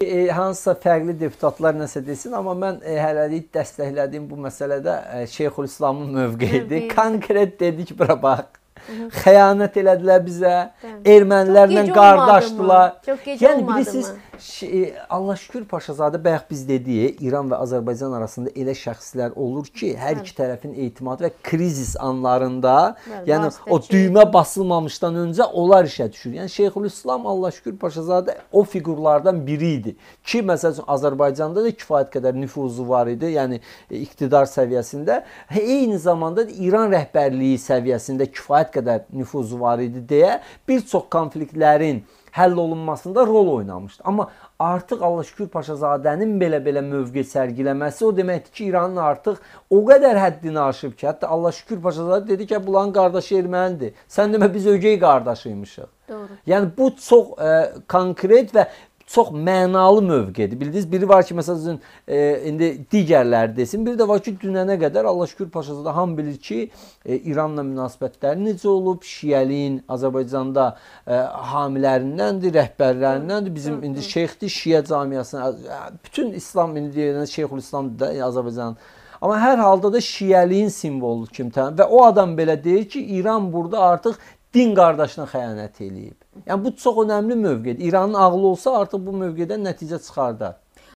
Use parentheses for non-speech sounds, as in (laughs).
E, e, hansısa fərqli deputatlar nəsə desin, amma mən e, hələlik dəstəklədiyim bu məsələdə e, Şeyxülislamın mövqeyidir. (laughs) Konkret dedik bura bax xəyanət elədilər bizə, ermənilərlə qardaşdılar. Yəni bilirsiniz, şey, Allah şükür Paşazadə bayaq biz dediyi İran və Azərbaycan arasında elə şəxslər olur ki, hər iki tərəfin etimadı və krizis anlarında, Bəli, yəni o düymə basılmamışdan öncə onlar işə düşür. Yəni Şeyxülislam Allah şükür Paşazadə o fiqurlardan biri idi ki, məsəl üçün Azərbaycanda da kifayət qədər nüfuzu var idi, yəni e, iqtidar səviyyəsində, hə, eyni zamanda İran rəhbərliyi səviyyəsində kifayət qədər nüfuzu var idi deyə bir çox konfliktlərin həll olunmasında rol oynamışdı. Amma artıq Allahşükür Paşazadənin belə-belə mövqe sərgiləməsi o deməkdir ki, İranın artıq o qədər həddini aşıb ki, hətta Allahşükür Paşazadə dedi ki, bunların qardaşı ermənidir. Sən demə biz ögey qardaşıymışıq. Doğru. Yəni bu çox ə, e, konkret və çox mənalı mövqedir. Bildiniz, biri var ki, məsəl üçün e, indi digərləri desin. Biri də var ki, dünənə qədər Allah şükür Paşazada ham bilir ki, e, İranla münasibətləri necə olub, şiyəliyin Azərbaycanda e, hamilərindəndir, rəhbərlərindəndir. Bizim indi şeyxdir, şiyə cəmiyyəsinin e, bütün İslam indi Şeyxülislam Azərbaycanın Amma hər halda da şiyəliyin simvolu kimi və o adam belə deyir ki, İran burada artıq din qardaşına xəyanət eləyib. Yəni bu çox önəmli mövqedir. İranın ağlı olsa artıq bu mövqedən nəticə çıxardar.